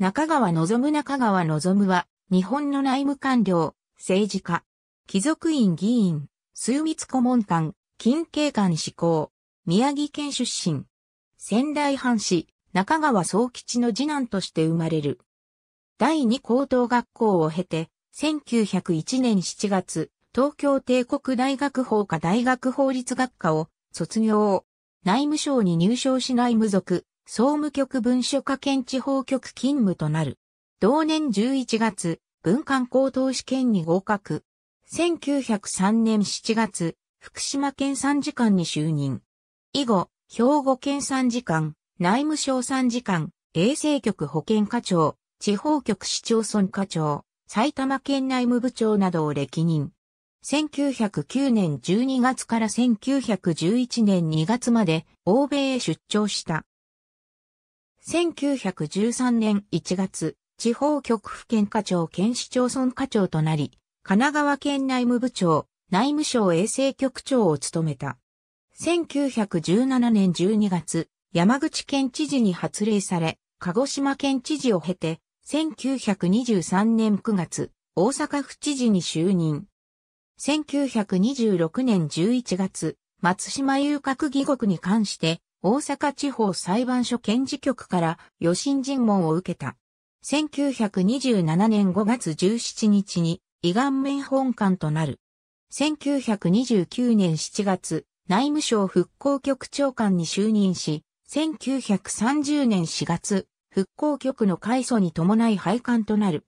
中川望中川望は、日本の内務官僚、政治家、貴族院議員、数密顧問官、近景官志向、宮城県出身。仙台藩士、中川総吉の次男として生まれる。第二高等学校を経て、1901年7月、東京帝国大学法科大学法律学科を卒業。内務省に入省し内務族、総務局文書課研地方局勤務となる。同年11月、文官高等試験に合格。1903年7月、福島県参事官に就任。以後、兵庫県参事官、内務省参事官、衛生局保健課長、地方局市町村課長、埼玉県内務部長などを歴任。1909年12月から1911年2月まで欧米へ出張した。1913年1月、地方局府県課長県市町村課長となり、神奈川県内務部長、内務省衛生局長を務めた。1917年12月、山口県知事に発令され、鹿児島県知事を経て、1923年9月、大阪府知事に就任。1926年11月、松島遊郭議国に関して、大阪地方裁判所検事局から予診尋問を受けた。1927年5月17日に、胃顔面本館となる。1929年7月、内務省復興局長官に就任し、1930年4月、復興局の改祖に伴い廃刊となる。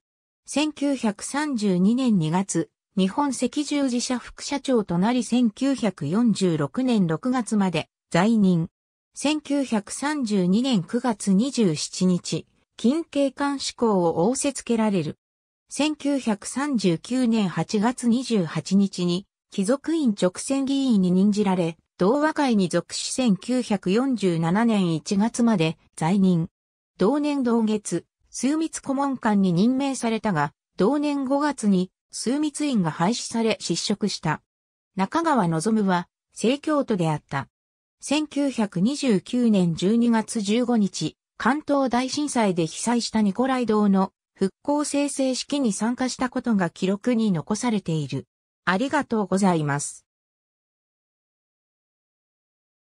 1932年2月、日本赤十字社副社長となり1946年6月まで在任。1932年9月27日、近景官志向を仰せつけられる。1939年8月28日に、貴族院直選議員に任じられ、同和会に属し1947年1月まで在任。同年同月、枢密顧問官に任命されたが、同年5月に枢密院が廃止され失職した。中川望は、聖教徒であった。1929年12月15日、関東大震災で被災したニコライ堂の復興生成式に参加したことが記録に残されている。ありがとうございます。